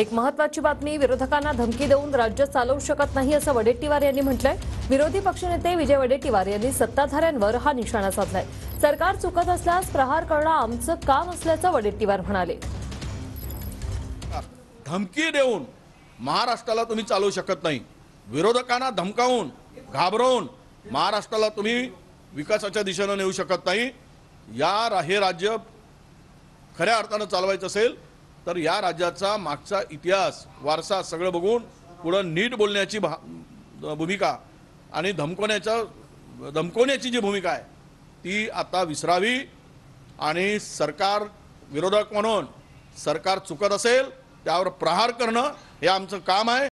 एक महत्वाची बातमी विरोधकांना धमकी देऊन राज्य चालवू शकत नाही असं वडेट्टीवार यांनी म्हटलंय विरोधी पक्षनेते विजय वडेट्टीवार यांनी सत्ताधाऱ्यांवर हा निशाणा साधलाय सरकार चुकत असल्यास प्रहार करणं आमचं काम असल्याचं वडेट्टीवार म्हणाले धमकी देऊन महाराष्ट्राला तुम्ही चालवू शकत नाही विरोधकांना धमकावून घाबरवून महाराष्ट्राला तुम्ही विकासाच्या दिशेनं नेऊ शकत नाही या हे राज्य खऱ्या अर्थानं चालवायचं असेल तर या राज्याचा मागचा इतिहास वारसा सगळं बघून पुढं नीट बोलण्याची भा भूमिका आणि धमकवण्याच्या धमकवण्याची जी भूमिका आहे ती आता विसरावी आणि सरकार विरोधक म्हणून सरकार चुकत असेल त्यावर प्रहार करणं हे आमचं काम आहे